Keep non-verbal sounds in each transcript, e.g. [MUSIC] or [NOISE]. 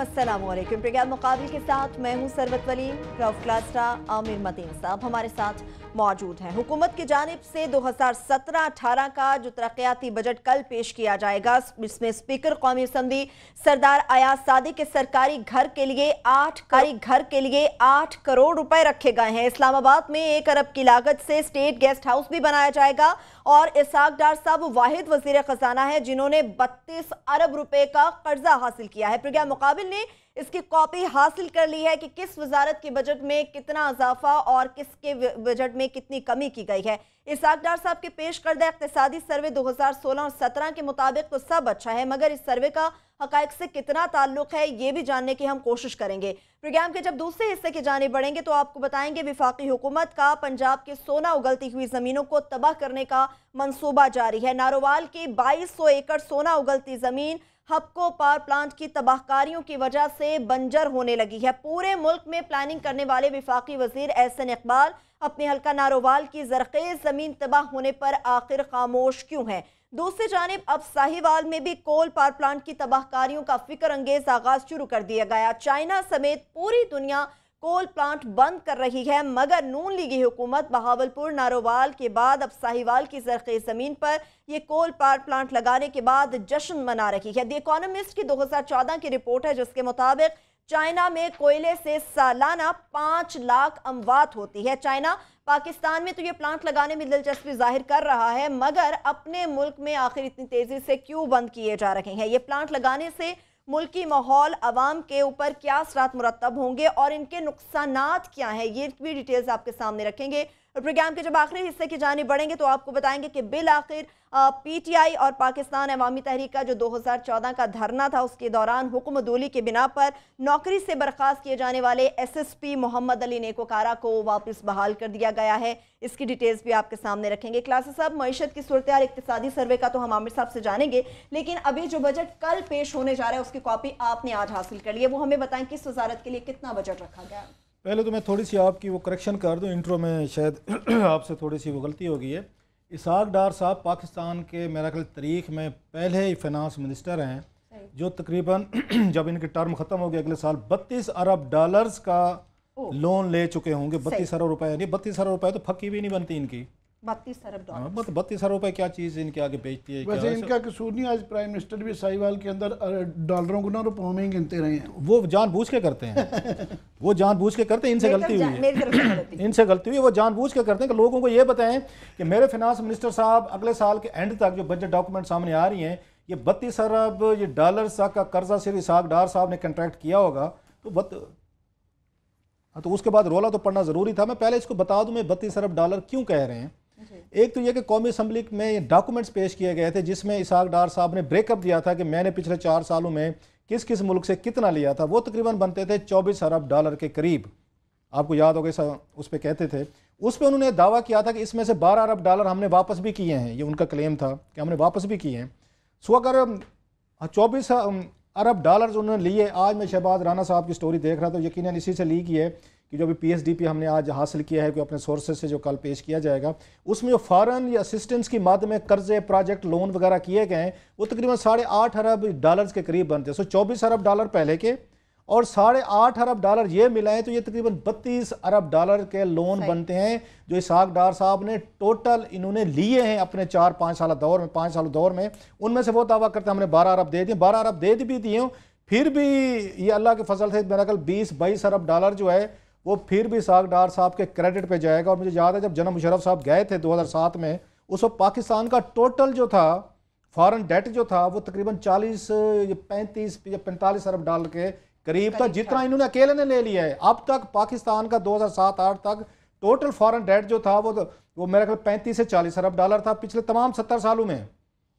असलम प्रज्ञान मुकाबले के साथ मैं हूं सरवत वलीम रफ क्लास्टा आमिर मतीन साहब हमारे साथ मौजूद हैं हुकूमत की जानब से 2017-18 का जो तरक्याती बजट कल पेश किया जाएगा इसमें स्पीकर कौमी असम्बली सरदार अयाज सादी के सरकारी घर के लिए आठ कारी घर के लिए आठ करोड़ रुपए रखे गए हैं इस्लामाबाद में एक अरब की लागत से स्टेट गेस्ट हाउस भी बनाया जाएगा और इसाक डार साहब वाहिद वजीर खजाना है जिन्होंने बत्तीस अरब रुपए का कर्जा हासिल किया है प्रज्ञा मुकाबिल ने इसकी कॉपी हासिल कर ली है कि किस वजारत के बजट में कितना इजाफा और किसके बजट में कितनी कमी की गई है इसाकदार साहब के पेश करदा इकतदी सर्वे 2016 और 17 के मुताबिक तो सब अच्छा है मगर इस सर्वे का हकैक से कितना ताल्लुक है ये भी जानने की हम कोशिश करेंगे प्रोग्राम के जब दूसरे हिस्से की जाने बढ़ेंगे तो आपको बताएंगे विफाकी हुकूमत का पंजाब के सोना उगलती हुई ज़मीनों को तबाह करने का मनसूबा जारी है नारोवाल की सौ एकड़ सोना उगलती ज़मीन हपको पावर प्लांट की तबाहकारियों की वजह से बंजर होने लगी है पूरे मुल्क में प्लानिंग करने वाले विफाकी वजीर एहसन इकबाल अपने हल्का नारोवाल की जरखेज ज़मीन तबाह होने पर आखिर खामोश क्यों है दूसरी जानब अब साहिवाल में भी कोल पावर प्लांट की तबाहकारियों का फिक्र अंगेज आगाज शुरू कर दिया गया चाइना समेत पूरी दुनिया कोल प्लांट बंद कर रही है मगर नून लीगी हुकूमत बहावलपुर नारोवाल के बाद अब साहिवाल की जरखेज ज़मीन पर यह कोल पार प्लांट लगाने के बाद जश्न मना रही है द इकोनमिस्ट की 2014 की रिपोर्ट है जिसके मुताबिक चाइना में कोयले से सालाना पाँच लाख अमवात होती है चाइना पाकिस्तान में तो ये प्लांट लगाने में दिलचस्पी जाहिर कर रहा है मगर अपने मुल्क में आखिर इतनी तेज़ी से क्यों बंद किए जा रहे हैं ये प्लांट लगाने से मुल्की माहौल आवाम के ऊपर क्या असरात मुरतब होंगे और इनके नुकसान क्या हैं ये भी डिटेल्स आपके सामने रखेंगे और प्रोग्राम के जब आखिरी हिस्से की जाने बढ़ेंगे तो आपको बताएंगे कि बिल आखिर पीटीआई और पाकिस्तान अवामी तहरीक का जो 2014 का धरना था उसके दौरान हुक्म दूली के बिना पर नौकरी से बर्खास्त किए जाने वाले एसएसपी मोहम्मद अली नेकोकारा को वापस बहाल कर दिया गया है इसकी डिटेल्स भी आपके सामने रखेंगे क्लासेस साहब मीशत की सूरत इकतदी सर्वे का तो हम आमिर साहब से जानेंगे लेकिन अभी जो बजट कल पेश होने जा रहा है उसकी कॉपी आपने आज हासिल कर ली है वो हमें बताएं किस वजारत के लिए कितना बजट रखा गया पहले तो मैं थोड़ी सी आपकी वो करेक्शन कर दूं इंट्रो में शायद [CLEARS THROAT] आपसे थोड़ी सी वो गलती हो गई है इसाक डार साहब पाकिस्तान के मेरा ख्याल तारीख में पहले ही फाइनेंस मिनिस्टर हैं जो तकरीबन [CLEARS THROAT] जब इनकी टर्म ख़त्म हो गए अगले साल बत्तीस अरब डॉलर्स का लोन ले चुके होंगे बत्तीस अरब रुपए यानी बत्तीस अरब रुपए तो फकी भी नहीं बनती इनकी बत्तीस अरब डॉलर हाँ, बत्तीस अरब रुपए क्या चीज़ इनके आगे बेचती है वैसे इनका कसूर नहीं आज प्राइम मिनिस्टर भी साहिवाल के अंदर डॉलरों को ना रुपयों में गिनते रहे हैं वो जानबूझ के करते हैं वो जानबूझ के करते हैं इनसे गलती हुई है इनसे गलती हुई वो जानबूझ के करते हैं कि लोगों को ये बताएं कि मेरे फिनांस मिनिस्टर साहब अगले साल के एंड तक जो बजट डॉक्यूमेंट सामने आ रही हैं ये बत्तीस अरब ये डॉलर का कर्जा सिर इसाक डार साहब ने कंट्रैक्ट किया होगा तो बत हाँ, तो उसके बाद रोला तो पड़ना ज़रूरी था मैं पहले इसको बता दूं मैं बत्तीस अरब डॉलर क्यों कह रहे हैं एक तो यह कि कौमी असम्बली में डॉक्यूमेंट्स पेश किए गए थे जिसमें इसाक डार साहब ने ब्रेकअप दिया था कि मैंने पिछले चार सालों में किस किस मुल्क से कितना लिया था वो तकरीबन बनते थे चौबीस अरब डॉलर के करीब आपको याद होगा उस पर कहते थे उस पर उन्होंने दावा किया था कि इसमें से बारह अरब डॉलर हमने वापस भी किए हैं ये उनका क्लेम था कि हमने वापस भी किए हैं सो अगर चौबीस अरब डॉलर्स उन्होंने लिए आज मैं शहबाज राना साहब की स्टोरी देख रहा था यकीन इसी से ली की है कि जो अभी डी पी हमने आज हासिल किया है कि अपने सोर्सेज से जो कल पेश किया जाएगा उसमें जो फ़ॉरन या असिस्टेंस की मद में कर्जे प्रोजेक्ट लोन वगैरह किए गए हैं वो तकरीबन साढ़े आठ अरब डॉलर्स के करीब बनते हैं सो चौबीस अरब डॉलर पहले के और साढ़े आठ अरब डॉलर ये है तो ये तकरीबन बत्तीस अरब डॉलर के लोन बनते हैं जो इसहाक डार साहब ने टोटल इन्होंने लिए हैं अपने चार पाँच साल दौर में पाँच साल दौर में उनमें से वो दावा करते हैं हमने बारह अरब दे दिए बारह अरब दे भी दिए फिर भी ये अल्लाह के फसल से मेरा कल बीस बाईस अरब डॉलर जो है वो फिर भी साग डार साहब के क्रेडिट पे जाएगा और मुझे याद है जब जनम मुशरफ साहब गए थे 2007 में उस वक्त पाकिस्तान का टोटल जो था फॉरेन डेट जो था वो तकरीबन 40 या या पैंतालीस अरब डॉलर के करीब था जितना इन्होंने अकेले ने ले लिया है अब तक पाकिस्तान का 2007 हज़ार तक टोटल फॉरन डेट जो था वो तो, वो मेरा ख्याल पैंतीस से चालीस अरब डॉलर था पिछले तमाम सत्तर सालों में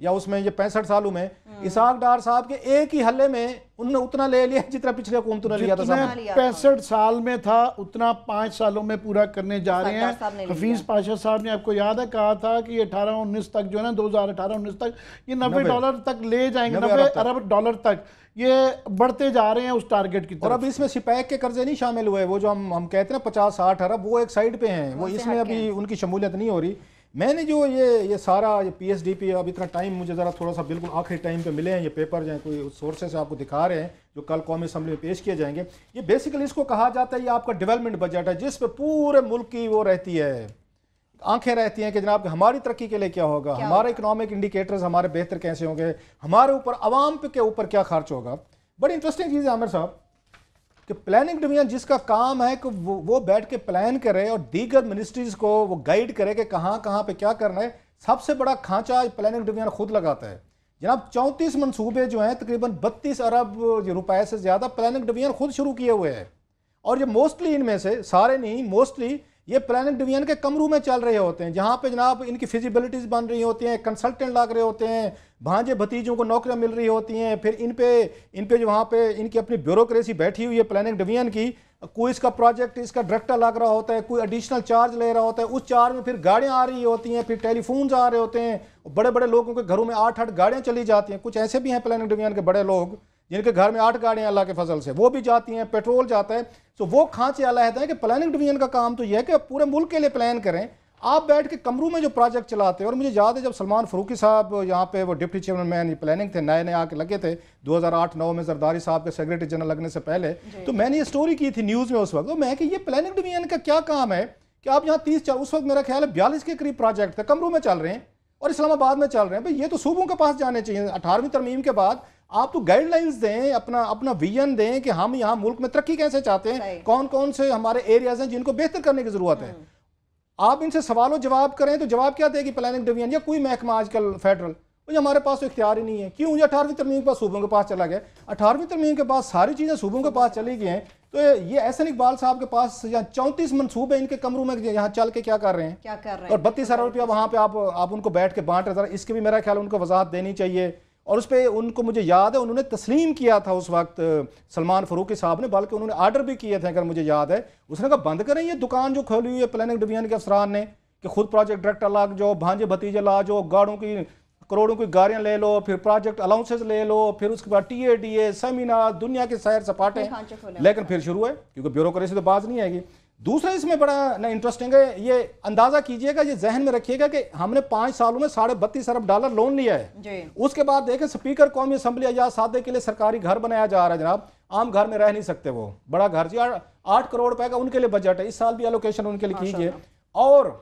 या उसमें ये पैंसठ सालों में इसाक डार साहब के एक ही हल्ले में उन्होंने उतना ले लिया जितना पिछले हुकूमत ने लिया था पैंसठ साल में था उतना पांच सालों में पूरा करने जा रहे हैं हफीज पाशा साहब ने आपको याद है कहा था कि अठारह उन्नीस तक जो है ना दो हजार अठारह उन्नीस तक ये नब्बे डॉलर तक ले जाएंगे नब्बे अरब डॉलर तक ये बढ़ते जा रहे हैं उस टारगेट की तरफ और अब इसमें सिपैक के कर्जे नहीं शामिल हुए वो जो हम हम कहते हैं पचास साठ अरब वो एक साइड पे हैं वो इसमें अभी उनकी शमूलियत नहीं हो रही मैंने जो ये ये सारा ये पी एस डी पी अब इतना टाइम मुझे ज़रा थोड़ा सा बिल्कुल आखिरी टाइम पे मिले हैं ये पेपर जो कोई सोर्सेस आपको दिखा रहे हैं जो कल कौमी असम्बली में पेश किए जाएंगे ये बेसिकली इसको कहा जाता है ये आपका डेवलपमेंट बजट है जिस पे पूरे मुल्क की वो रहती है आंखें रहती हैं कि जनाब हमारी तरक्की के लिए क्या होगा क्या हमारे इकोनॉमिक इंडिकेटर्स हमारे बेहतर कैसे होंगे हमारे ऊपर आवाम के ऊपर क्या खर्च होगा बड़ी इंटरेस्टिंग चीज़ है आमिर साहब कि प्लानिंग डिवीजन जिसका काम है कि वो, वो बैठ के प्लान करे और दीगर मिनिस्ट्रीज़ को वो गाइड करे कि कहाँ कहाँ पे क्या करना है सबसे बड़ा खांचा प्लानिंग डिवीजन खुद लगाता है जनाब चौंतीस मनसूबे जो हैं तकरीबन बत्तीस अरब रुपए से ज़्यादा प्लानिंग डिवीजन खुद शुरू किए हुए हैं और ये मोस्टली इनमें से सारे नहीं मोस्टली ये प्लानिंग डिवीजन के कमरू में चल रहे होते हैं जहाँ पे जनाब इनकी फिजिबिलिटीज़ बन रही होती हैं कंसल्टेंट लग रहे होते हैं भांजे भतीजों को नौकरियाँ मिल रही होती हैं फिर इन पे इन पे जो वहाँ पे इनकी अपनी ब्यूरोक्रेसी बैठी हुई है प्लानिंग डिवीजन की कोई इसका प्रोजेक्ट इसका डायरेक्टर लग रहा होता है कोई एडिशनल चार्ज ले रहा होता है उस चार्ज में फिर गाड़ियाँ आ रही होती हैं फिर टेलीफोन्स आ रहे होते हैं बड़े बड़े लोगों के घरों में आठ आठ गाड़ियाँ चली जाती हैं कुछ ऐसे भी हैं प्लानिंग डिवीजन के बड़े लोग जिनके घर में आठ गाड़ियाँ अल्लाह के फसल से वो भी जाती हैं पेट्रोल जाता है तो वो खांचे अला है कि प्लानिंग डिवीजन का काम तो यह है कि पूरे मुल्क के लिए प्लान करें आप बैठ के कमरों में जो प्रोजेक्ट चलाते हैं और मुझे याद है जब सलमान फरूकी साहब यहाँ पे वो डिप्टी चेयरमैन प्लानिंग थे नए नए आके लगे थे 2008-9 में जरदारी साहब के सेक्रेटरी जनरल लगने से पहले तो मैंने ये स्टोरी की थी न्यूज़ में उस वक्त तो मैं कि ये प्लानिंग डिवीजन का क्या काम है कि आप यहाँ तीस उस वक्त मेरा ख्याल है बयालीस के करीब प्रोजेक्ट थे कमरों में चल रहे हैं और इस्लामाबाद में चल रहे हैं भाई ये तो सूबों के पास जाने चाहिए अठारहवीं तरमीम के बाद आप तो गाइडलाइंस दें अपना अपना विजन दें कि हम यहाँ मुल्क में तरक्की कैसे चाहते हैं कौन कौन से हमारे एरियाज हैं जिनको बेहतर करने की ज़रूरत है हम्म। आप इनसे सवालों जवाब करें तो जवाब क्या देगी प्लानिंग डिवीजन या कोई महकमा आजकल फेडरल ये हमारे पास तो इख्तियार ही नहीं है क्यों ये अठारहवीं तरमीम के पास सूबों के पास चला गया अठारहवीं तरमीम के पास सारी चीज़ें सूबों के पास चली गई हैं तो ये एहसन इकबाल साहब के पास यहाँ चौंतीस मनसूबे इनके कमरों में यहाँ चल के क्या कर रहे हैं क्या कर रहे हैं और बत्तीस अरब रुपया वहाँ पे आप आप उनको बैठ के बांट रहे इसकी भी मेरा ख्याल उनको वजाहत देनी चाहिए और उस पर उनको मुझे याद है उन्होंने तस्लीम किया था उस वक्त सलमान फ़रूकी साहब ने बल्कि उन्होंने आर्डर भी किए थे अगर मुझे याद है उसने कहा बंद करें ये दुकान जो खोली हुई है प्लानिंग डिवीजन के अफसरान ने कि खुद प्रोजेक्ट डायरेक्टर ला जो भांजे भतीजे ला जो गाड़ों की करोड़ों की गाड़ियाँ ले लो फिर प्रोजेक्ट अलाउंसेस ले लो फिर उसके बाद T A D A seminar दुनिया के सैर सपाटे लेकिन फिर शुरू है क्योंकि ब्यूरोक्रेसी तो बाज नहीं आएगी दूसरा इसमें बड़ा ना इंटरेस्टिंग है ये अंदाजा कीजिएगा ये जहन में रखिएगा कि हमने पांच सालों में साढ़े बत्तीस अरब डॉलर लोन लिया है उसके बाद देखें स्पीकर कौमी असम्बली एजाज सादे के लिए सरकारी घर बनाया जा रहा है जनाब आम घर में रह नहीं सकते वो बड़ा घर जी आठ करोड़ रुपए का उनके लिए बजट है इस साल भी एलोकेशन उनके लिए कीजिए और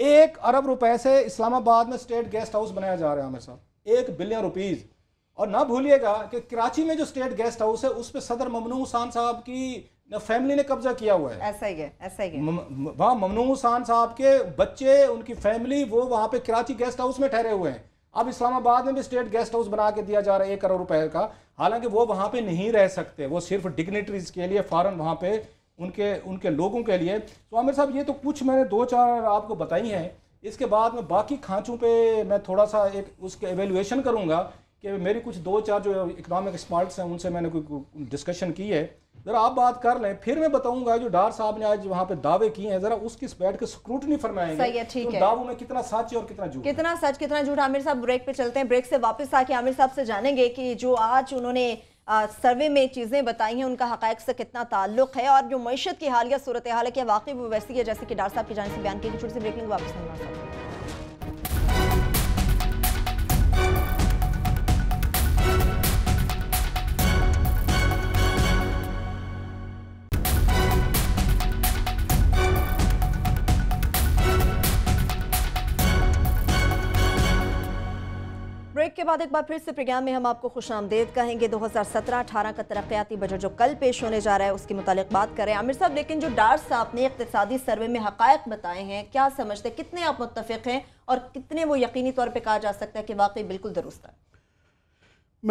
एक अरब रुपए से इस्लामाबाद में स्टेट गेस्ट हाउस बनाया जा रहा है हमेशा एक बिलियन रुपीज और ना भूलिएगा कि कराची में जो स्टेट गेस्ट हाउस है उस पर सदर ममनू खान साहब की ना फैमिली ने कब्जा किया हुआ है ऐसा ही है ऐसा ही है वहाँ ममनू सान साहब के बच्चे उनकी फैमिली वो वहाँ पे कराची गेस्ट हाउस में ठहरे हुए हैं अब इस्लामाबाद में भी स्टेट गेस्ट हाउस बना के दिया जा रहा है एक करोड़ रुपए का हालांकि वो वहाँ पे नहीं रह सकते वो सिर्फ डिग्नेटरीज के लिए फॉरन वहाँ पे उनके उनके लोगों के लिए तो आमिर साहब ये तो कुछ मैंने दो चार आपको बताई हैं इसके बाद में बाकी खांचों पे मैं थोड़ा सा एक उसके एवेलुएशन करूँगा कि मेरी कुछ दो चार जो इकनॉमिक एक्सपर्ट्स हैं उनसे मैंने कोई डिस्कशन की है ज़रा आप बात कर लें फिर मैं बताऊंगा जो डार साहब ने आज वहाँ पे दावे किए हैं जरा उसकी बैठ के स्क्रूटनी फरमाएंगे सही है ठीक तो है दावों में कितना सच और कितना झूठ कितना सच कितना झूठ आमिर साहब ब्रेक पे चलते हैं ब्रेक से वापस आके आमिर साहब से जानेंगे कि जो आज उन्होंने आ, सर्वे में चीज़ें बताई हैं उनका हक़ से कितना ताल्लुक है और जो मीशत की हालिया सूरत हाल है वाकई वो वैसी है जैसे कि डार साहब की जान से बयान की छोटी सी ब्रेकिंग वापस नहीं मार सकते ब्रेक के बाद एक बार फिर से प्रोग्राम में हम आपको खुश आमदेद कहेंगे 2017-18 का तरक्याती बजट जो कल पेश होने जा रहा है उसके मुतालिक बात करें आमिर साहब लेकिन जो डार साहब ने इकतदी सर्वे में हक़ बताए हैं क्या समझते हैं कितने आप मुतफ़ हैं और कितने वो यकीनी तौर पर कहा जा सकता है कि वाकई बिल्कुल दुरुस्त है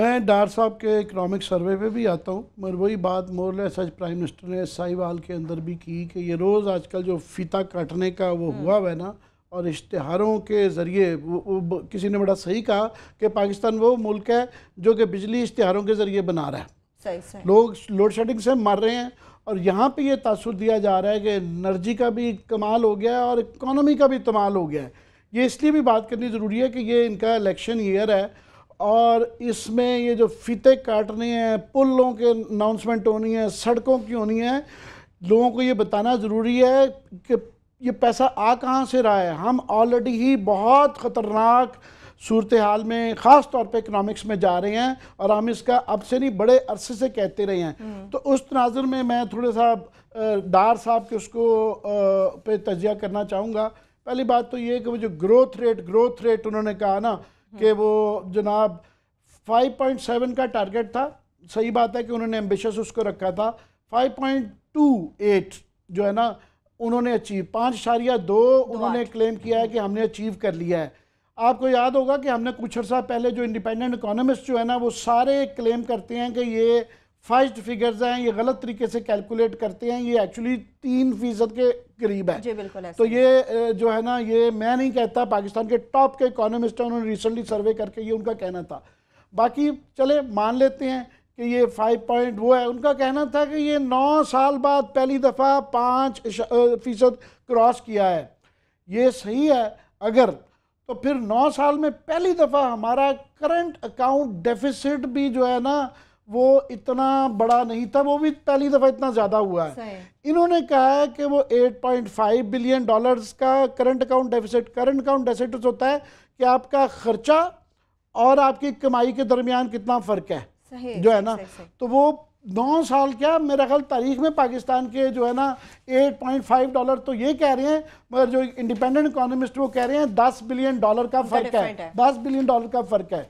मैं डार साहब के इकनॉमिक सर्वे पर भी आता हूँ मगर वही बात मोरले सच प्राइम मिनिस्टर ने साहिवाल के अंदर भी की कि ये रोज़ आजकल जो फीता काटने का वो हम्म। हुआ है ना और इश्तहारों के ज़रिए किसी ने बड़ा सही कहा कि पाकिस्तान वो मुल्क है जो कि बिजली इश्तहारों के ज़रिए बना रहा है सही सही लोग लोड शेडिंग से मर रहे हैं और यहाँ पे ये तासर दिया जा रहा है कि एनर्जी का भी कमाल हो गया है और इकोनॉमी का भी कमाल हो गया है ये इसलिए भी बात करनी ज़रूरी है कि ये इनका इलेक्शन ईयर है और इसमें ये जो फीते काटने हैं पुलों के अनाउंसमेंट होनी है सड़कों की होनी है लोगों को ये बताना ज़रूरी है कि ये पैसा आ कहाँ से रहा है हम ऑलरेडी ही बहुत ख़तरनाक सूरत हाल में ख़ास तौर पे इकनॉमिक्स में जा रहे हैं और हम इसका अब से नहीं बड़े अरसे से कहते रहे हैं हम्म। तो उस तनाजर में मैं थोड़े सा डार साहब के उसको पे तजिया करना चाहूँगा पहली बात तो ये कि वो जो ग्रोथ रेट ग्रोथ रेट उन्होंने कहा ना हम्म। कि वो जनाब 5.7 का टारगेट था सही बात है कि उन्होंने एम्बिशस उसको रखा था 5.28 जो है ना उन्होंने अचीव पाँच इशारिया दो उन्होंने क्लेम किया है कि हमने अचीव कर लिया है आपको याद होगा कि हमने कुछ अर्सा पहले जो इंडिपेंडेंट इकोनॉमिस्ट जो है ना वो सारे क्लेम करते हैं कि ये फर्स्ट फिगर्स हैं ये गलत तरीके से कैलकुलेट करते हैं ये एक्चुअली तीन फीसद के करीब है जी बिल्कुल तो ये जो है ना ये मैं नहीं कहता पाकिस्तान के टॉप के इकोनॉमिस्ट हैं उन्होंने रिसेंटली सर्वे करके ये उनका कहना था बाकी चले मान लेते हैं कि ये फाइव पॉइंट वो है उनका कहना था कि ये नौ साल बाद पहली दफ़ा पाँच फीसद क्रॉस किया है ये सही है अगर तो फिर नौ साल में पहली दफ़ा हमारा करंट अकाउंट डेफिसिट भी जो है ना वो इतना बड़ा नहीं था वो भी पहली दफ़ा इतना ज़्यादा हुआ है इन्होंने कहा है कि वो 8.5 बिलियन डॉलर्स का current account deficit current account deficit होता है कि आपका खर्चा और आपकी कमाई के दरमियान कितना फ़र्क है जो है ना तो वो नौ साल क्या मेरा ख्याल तारीख में पाकिस्तान के जो है ना 8.5 डॉलर तो ये कह रहे हैं मगर जो इंडिपेंडेंट इकोनॉमिस्ट वो कह रहे हैं 10 बिलियन डॉलर का फर्क है।, 10 बिलियन डॉलर का फर्क है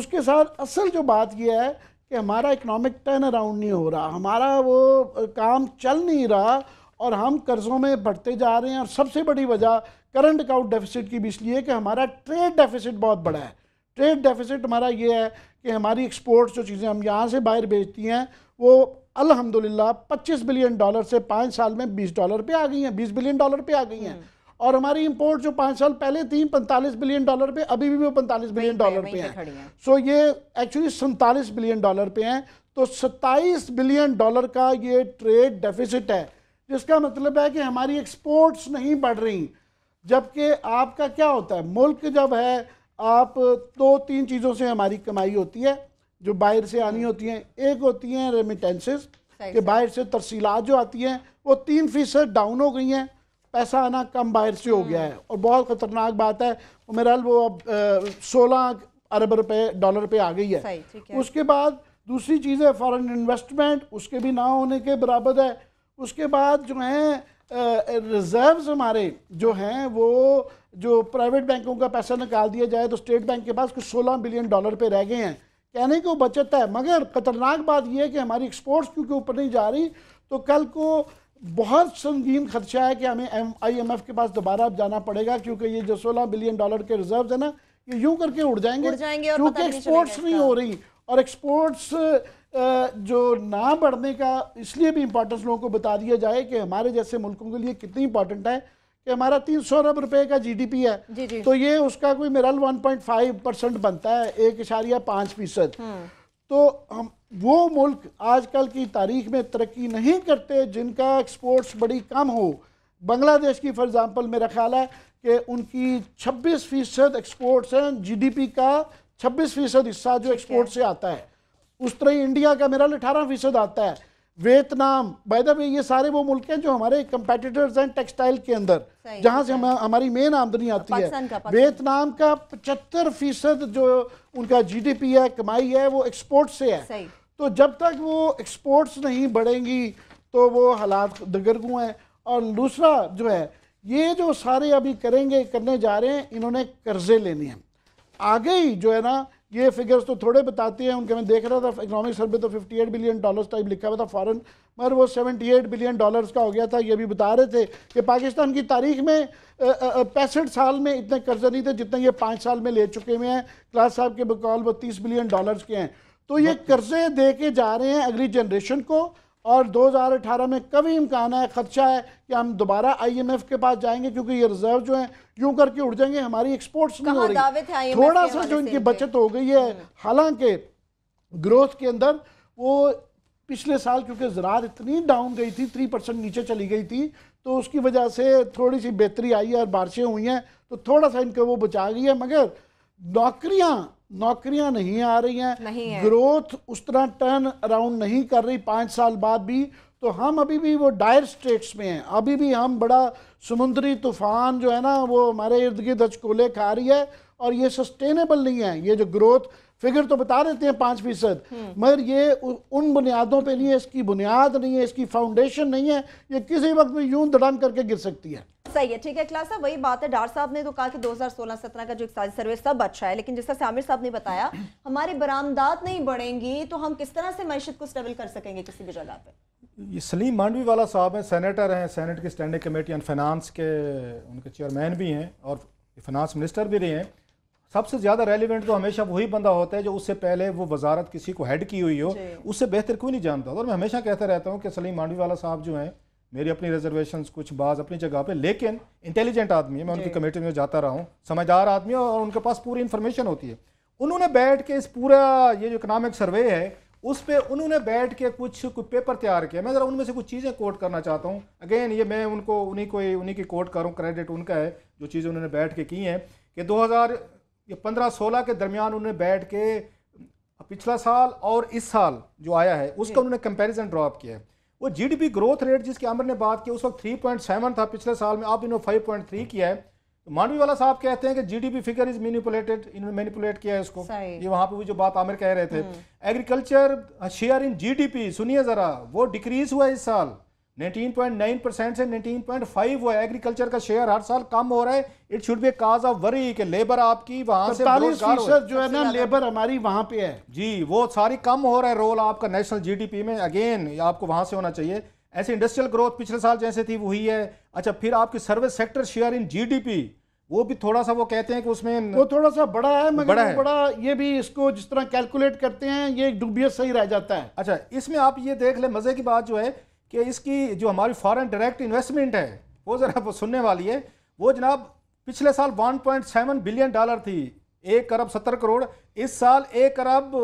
उसके साथ असल जो बात यह है कि हमारा इकोनॉमिक टर्न अराउंड नहीं हो रहा हमारा वो काम चल नहीं रहा और हम कर्ज़ों में बढ़ते जा रहे हैं और सबसे बड़ी वजह करंट अकाउंट डेफिसिट की भी इसलिए कि हमारा ट्रेड डेफिसिट बहुत बड़ा है ट्रेड डेफिसिट हमारा ये है कि हमारी एक्सपोर्ट्स जो चीज़ें हम यहाँ से बाहर भेजती हैं वो अल्हम्दुलिल्लाह 25 बिलियन डॉलर से पाँच साल में 20 डॉलर पे आ गई हैं 20 बिलियन डॉलर पे आ गई हैं हम्म। और हमारी इंपोर्ट जो पाँच साल पहले थी पैंतालीस बिलियन डॉलर पे अभी भी वो पैंतालीस बिलियन डॉलर पे हैं सो ये एक्चुअली सैंतालीस बिलियन डॉलर पे हैं तो सत्ताईस बिलियन डॉलर का ये ट्रेड डेफिसिट है जिसका मतलब है कि हमारी एक्सपोर्ट्स नहीं बढ़ रही जबकि आपका क्या होता है मुल्क जब है आप दो तीन चीज़ों से हमारी कमाई होती है जो बाहर से आनी होती हैं एक होती हैं रेमिटेंसेस कि बाहर से तरसीलात जो आती हैं वो तीन फीसद डाउन हो गई हैं पैसा आना कम बाहर से हो गया हम्म। है और बहुत ख़तरनाक बात है मेरा वो अब सोलह अरब रुपए डॉलर पे आ गई है, है। उसके बाद दूसरी चीज़ है फॉरेन इन्वेस्टमेंट उसके भी ना होने के बराबर है उसके बाद जो है रिजर्व्स हमारे जो हैं वो जो प्राइवेट बैंकों का पैसा निकाल दिया जाए तो स्टेट बैंक के पास कुछ 16 बिलियन डॉलर पे रह गए हैं कहने को बचत है मगर खतरनाक बात यह है कि हमारी एक्सपोर्ट्स क्योंकि ऊपर नहीं जा रही तो कल को बहुत संगीन खदशा है कि हमें एम आई एम एफ के पास दोबारा जाना पड़ेगा क्योंकि ये जो सोलह बिलियन डॉलर के रिजर्व है ना ये यूं करके उड़ जाएंगे, उड़ जाएंगे क्योंकि एक्सपोर्ट्स नहीं हो रही और एक्सपोर्ट्स जो ना बढ़ने का इसलिए भी इम्पोर्टेंस लोगों को बता दिया जाए कि हमारे जैसे मुल्कों के लिए कितनी इंपॉर्टेंट है कि हमारा तीन सौ अरब रुपये का जीडीपी है जी जी। तो ये उसका कोई मेरा वन पॉइंट फाइव परसेंट बनता है एक इशारिया पाँच फीसद हम्म। तो हम वो मुल्क आजकल की तारीख में तरक्की नहीं करते जिनका एक्सपोर्ट्स बड़ी कम हो बांग्लादेश की फॉर एग्ज़ाम्पल मेरा ख्याल है कि उनकी छब्बीस फीसद एक्सपोर्ट्स हैं जी का छब्बीस फीसद हिस्सा जो एक्सपोर्ट से आता है उस तरह इंडिया का मेरा अठारह फीसद आता है वियतनाम बाय द वे ये सारे वो मुल्क हैं जो हमारे कंपेटिटर्स हैं टेक्सटाइल के अंदर जहाँ से हम हमारी मेन आमदनी आती है वियतनाम का पचहत्तर फीसद जो उनका जीडीपी है कमाई है वो एक्सपोर्ट से है तो जब तक वो एक्सपोर्ट्स नहीं बढ़ेंगी तो वो हालात दगरगू हैं और दूसरा जो है ये जो सारे अभी करेंगे करने जा रहे हैं इन्होंने कर्जे लेने हैं आगे ही जो है ना ये फिगर्स तो थोड़े बताती हैं उनके मैं देख रहा था इकोनॉमिक सर्वे तो 58 बिलियन डॉलर्स टाइप लिखा हुआ था फॉरेन मगर वो 78 बिलियन डॉलर्स का हो गया था ये भी बता रहे थे कि पाकिस्तान की तारीख में पैंसठ साल में इतने कर्जे नहीं थे जितने ये पाँच साल में ले चुके हुए हैं क्लास साहब के बकौल वो तीस बिलियन डॉलर्स के हैं तो ये कर्जे दे के जा रहे हैं अगली जनरेशन को और 2018 में कभी इम्कान है ख़र्चा है कि हम दोबारा आईएमएफ के पास जाएंगे क्योंकि ये रिजर्व जो है यूं करके उड़ जाएंगे हमारी एक्सपोर्ट्स नहीं हो रही थोड़ा सा जो इनकी बचत हो गई है हम्म। हालांकि ग्रोथ के अंदर वो पिछले साल क्योंकि ज़रात इतनी डाउन गई थी थ्री परसेंट नीचे चली गई थी तो उसकी वजह से थोड़ी सी बेहतरी आई है और बारिशें हुई हैं तो थोड़ा सा इनके वो बचा गई है मगर नौकरियाँ नौकरियां नहीं आ रही हैं ग्रोथ उस तरह टर्न अराउंड नहीं कर रही पाँच साल बाद भी तो हम अभी भी वो डायर स्टेट्स में हैं अभी भी हम बड़ा समुद्री तूफान जो है ना वो हमारे इर्द गिर्द अचकोले खा रही है और ये सस्टेनेबल नहीं है ये जो ग्रोथ फिगर तो बता देते हैं पांच फीसद मगर ये उन बुनियादों पे नहीं है इसकी बुनियाद नहीं है इसकी फाउंडेशन नहीं है ये किसी वक्त भी यूं दड़म करके गिर सकती है सही है ठीक है क्लास वही बात है डार साहब ने तो कहा कि 2016-17 का जो एक्साइज सर्वे सब अच्छा है लेकिन जिस तरह से आमिर साहब ने बताया हमारी बरामदात नहीं बढ़ेंगी तो हम किस तरह से मैशत को स्टेबल कर सकेंगे किसी भी जगह पर ये सलीम मांडवी वाला साहब हैं सेनेटर हैं सेनेट की स्टैंडिंग कमेटी ऑन फाइनेंस के उनके चेयरमैन भी हैं और फाइनेंस मिनिस्टर भी रहे हैं सबसे ज़्यादा रेलिवेंट तो हमेशा वही बंदा होता है जो उससे पहले वो वजारत किसी को हेड की हुई हो उससे बेहतर कोई नहीं जानता और मैं हमेशा कहता रहता हूँ कि सलीम मांडवी वाला साहब जो है मेरी अपनी रिजर्वेशन कुछ बाज अपनी जगह पे लेकिन इंटेलिजेंट आदमी है मैं उनकी कमेटी में जाता रहा हूँ समझदार आदमी है और उनके पास पूरी इन्फॉर्मेशन होती है उन्होंने बैठ के इस पूरा ये जो इकनॉमिक सर्वे है उस पर उन्होंने बैठ के कुछ कुछ पेपर तैयार किया मैं ज़रा उनमें से कुछ चीज़ें कोट करना चाहता हूँ अगेन ये मैं उनको उन्हीं को उन्हीं की कोट करूँ क्रेडिट उनका है जो चीज़ें उन्होंने बैठ के की हैं कि दो ये पंद्रह सोलह के दरमियान उन्होंने बैठ के पिछला साल और इस साल जो आया है उसका उन्होंने कंपैरिजन ड्रॉप किया है वो जीडीपी ग्रोथ रेट जिसकी आमिर ने बात की उस वक्त थ्री पॉइंट सेवन था पिछले साल में अब इन्होंने फाइव पॉइंट थ्री किया है तो मांडवी वाला साहब कहते हैं कि जीडीपी फिगर इज मैनिपुलेटेड इन्होंने मैनिपुलेट किया है इसको ये वहां भी जो बात आमिर कह रहे थे एग्रीकल्चर शेयर इन पी सुनिए जरा वो डिक्रीज हुआ इस साल 19.9 परसेंट से 19.5 हुआ एग्रीकल्चर का शेयर हर साल कम हो रहा है it should be cause of worry कि लेबर आपकी वहां से फीसद जो है ना लेबर हमारी वहां पे है जी वो सारी कम हो रहा है रोल आपका नेशनल जीडीपी में अगेन आपको वहां से होना चाहिए ऐसे इंडस्ट्रियल ग्रोथ पिछले साल जैसे थी वही है अच्छा फिर आपकी service sector share in GDP वो भी थोड़ा सा वो कहते हैं कि उसमें वो थोड़ा सा बड़ा है मगर बड़ा, है। बड़ा ये भी इसको जिस तरह कैलकुलेट करते हैं ये डुबियत सही रह जाता है अच्छा इसमें आप ये देख ले मजे की बात जो है कि इसकी जो हमारी फॉरेन डायरेक्ट इन्वेस्टमेंट है वो ज़रा सुनने वाली है वो जनाब पिछले साल 1.7 बिलियन डॉलर थी एक अरब सत्तर करोड़ इस साल एक अरब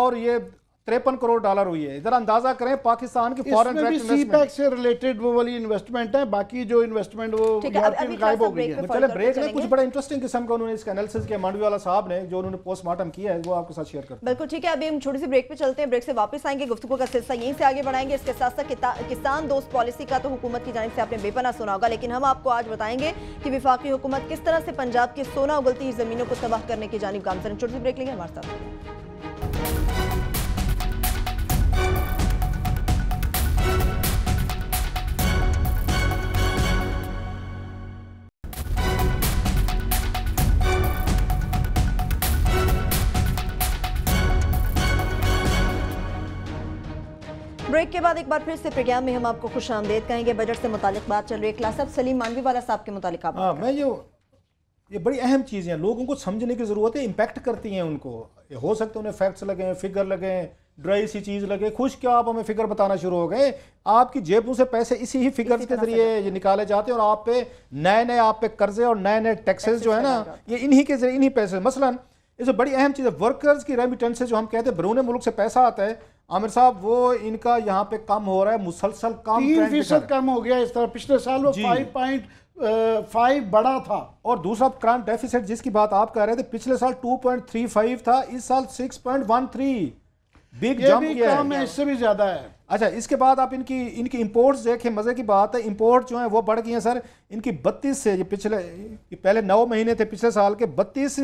और ये तिरपन करोड़ डॉलर हुई है इधर अंदाजा करें पाकिस्तान की फॉरेन डायरेक्ट से रिलेटेड वो वाली इन्वेस्टमेंट है बाकी जो इन्वेस्टमेंट वो गायब हो गई है चले ब्रेक में कुछ बड़ा इंटरेस्टिंग किस्म का उन्होंने इसका एनालिसिस किया मांडवी वाला साहब ने जो उन्होंने पोस्टमार्टम किया है वो आपके साथ शेयर कर बिल्कुल ठीक है अभी हम छोटी सी ब्रेक पे चलते हैं ब्रेक से वापस आएंगे गुफ्तु का सिलसिला यहीं से आगे बढ़ाएंगे इसके साथ साथ किसान दोस्त पॉलिसी का तो हुकूमत की जानब से आपने बेपना सुना होगा लेकिन हम आपको आज बताएंगे कि विफाकी हुकूमत किस तरह से पंजाब की सोना उगलती जमीनों को तबाह करने की जानब करें छोटी सी ब्रेक लेंगे हमारे साथ के बाद एक बार फिर से प्रोग्राम में हम आपको खुश आमदेद कहेंगे बजट से मुतालिक बात चल रही है क्लास सलीम मानवी वाला साहब के मुतालिक आप हाँ, मैं ये ये बड़ी अहम चीज़ें हैं लोगों को समझने की ज़रूरत है इम्पैक्ट करती हैं उनको हो सकता है उन्हें फैक्ट्स लगे फिगर लगे ड्राई सी चीज़ लगे खुश क्या आप हमें फिगर बताना शुरू हो गए आपकी जेबों से पैसे इसी ही फिगर्स के जरिए ये निकाले जाते हैं और आप पे नए नए आप पे कर्जे और नए नए टैक्सेस जो है ना ये इन्हीं के जरिए इन्हीं पैसे मसलन इसे बड़ी अहम चीज़ है वर्कर्स की रेमिटेंस से जो हम कहते हैं बरूने मुल्क से पैसा आता है आमिर साहब वो इनका यहाँ पे कम हो रहा है मुसलसल कम तीन फीसद कम हो गया इस तरह पिछले साल वो फाइव पॉइंट फाइव बड़ा था और दूसरा क्राइम डेफिसिट जिसकी बात आप कह रहे थे पिछले साल टू पॉइंट थ्री फाइव था इस साल six point one three big jump किया है इससे भी ज्यादा है अच्छा इसके बाद आप इनकी इनकी इम्पोर्ट देखें मज़े की बात है इम्पोर्ट जो है वो बढ़ गई है सर इनकी बत्तीस से पिछले पहले नौ महीने थे पिछले साल के बत्तीस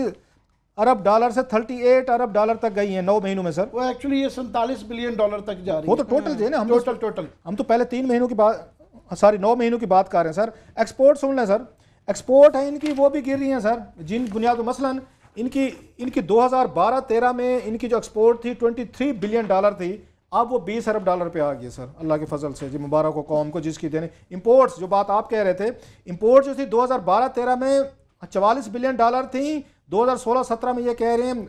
अरब डॉलर से 38 अरब डॉलर तक गई है नौ महीनों में सर वो एक्चुअली ये सैंतालीस बिलियन डॉलर तक जा रही वो तो टोटल है हाँ, ना हम टोटल तो टोटल हम तो पहले तीन महीनों की बात सॉरी नौ महीनों की बात कर रहे हैं सर एक्सपोर्ट सुन लें सर एक्सपोर्ट है इनकी वो भी गिर रही हैं सर जिन बुनियाद मसलन इनकी इनकी 2012-13 में इनकी जो एक्सपोर्ट थी 23 बिलियन डॉलर थी अब वो 20 अरब डॉलर पे आ गई सर अल्लाह के फजल से जी मुबारक हो कौम को जिसकी देने इम्पोर्ट्स जो बात आप कह रहे थे इम्पोर्ट जो थी 2012-13 में 44 बिलियन डॉलर थी 2016-17 में ये कह रहे हैं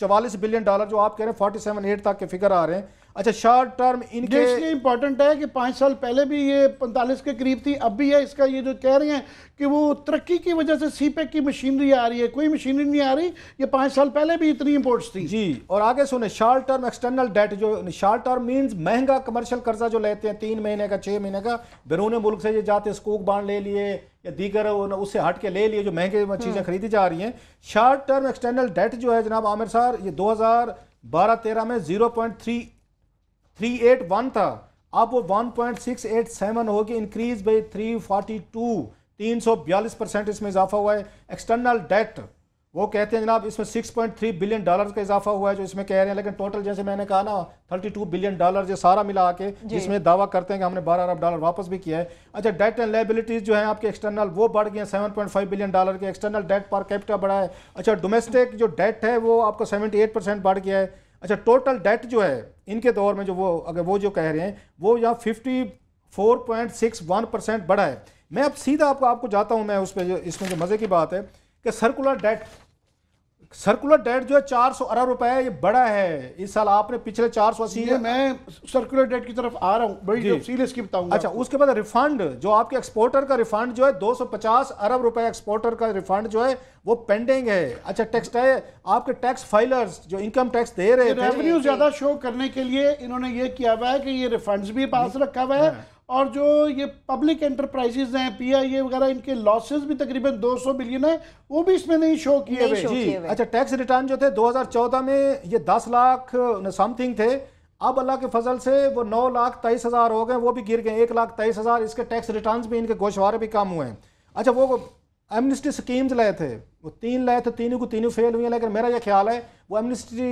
चवालीस बिलियन डॉलर जो आप कह रहे हैं फोर्टी सेवन एट तक के फिगर आ रहे हैं अच्छा शॉर्ट टर्म इनके इंपॉर्टेंट है कि पाँच साल पहले भी ये पैंतालीस के करीब थी अब भी है इसका ये जो कह रहे हैं कि वो तरक्की की वजह से सी पैक e की मशीनरी आ रही है कोई मशीनरी नहीं आ रही ये पाँच साल पहले भी इतनी इम्पोर्ट्स थी जी और आगे सुने शॉर्ट टर्म एक्सटर्नल डेट जो शॉर्ट टर्म मीन्स महंगा कमर्शियल कर्जा जो लेते हैं तीन महीने का छः महीने का बैरून मुल्क से ये जाते स्कूक बांड ले लिए या दीगर उससे हट के ले लिए जो महंगे हाँ। चीज़ें खरीदी जा रही हैं शॉर्ट टर्म एक्सटर्नल डेट जो है जनाब आमिर साहब ये दो हज़ार बारह तेरह में zero point three three eight one था अब वो one point six eight seven होगी increase by three forty two तीन सौ बयालीस परसेंट इसमें इजाफा हुआ है एक्सटर्नल डेट वो कहते हैं जनाब इसमें 6.3 बिलियन डॉलर का इजाफा हुआ है जो इसमें कह रहे हैं लेकिन टोटल जैसे मैंने कहा ना 32 बिलियन डॉलर जो सारा मिला आके जिसमें दावा करते हैं कि हमने 12 अरब डॉलर वापस भी किया है अच्छा डेट एंड लाइबिलिटीज जो है आपके एक्सटर्नल वो बढ़ गए फाइव बिलियन डॉलर के एक्सटर्नल डेट पर कैपिटा बढ़ा है अच्छा डोमेस्टिक जो डेट है वो आपका सेवेंटी बढ़ गया है अच्छा टोटल डेट जो है इनके दौर में जो वो अगर वो जो कह रहे हैं वो यहाँ fifty four point six one percent बढ़ा है मैं अब सीधा आपको आपको जाता हूँ मैं उस पर इसमें जो मज़े की बात है कि सर्कुलर डेट सर्कुलर डेट जो है चार सौ अरब रुपए ये बड़ा है इस साल आपने पिछले चार सौ अस्सी मैं सर्कुलर डेट की तरफ आ रहा हूँ बड़ी सील इसकी बताऊंगा अच्छा उसके बाद रिफंड जो आपके एक्सपोर्टर का रिफंड जो है दो सौ पचास अरब रुपए एक्सपोर्टर का रिफंड जो है वो पेंडिंग है अच्छा टैक्स है आपके टैक्स फाइलर्स जो इनकम टैक्स दे रहे हैं रेवेन्यू ज्यादा शो करने के लिए इन्होंने ये किया हुआ है कि ये रिफंड भी पास रखा हुआ है हाँ। और जो ये पब्लिक एंटरप्राइजेज हैं पीआईए वगैरह इनके लॉसेस भी तकरीबन 200 बिलियन है वो भी इसमें नहीं शो किए हुए जी अच्छा टैक्स रिटर्न जो थे 2014 में ये 10 लाख समथिंग थे अब अल्लाह के फजल से वो नौ लाख तेईस हज़ार हो गए वो भी गिर गए एक लाख तेईस हज़ार इसके टैक्स रिटर्न भी इनके गोशवारे भी कम हुए हैं अच्छा वो एमनिस्ट्री स्कीम्स लाए थे वो तीन लाए थे तीनों को तीनों फेल हुई हैं लेकिन मेरा ये ख्याल है वो एमनिस्ट्री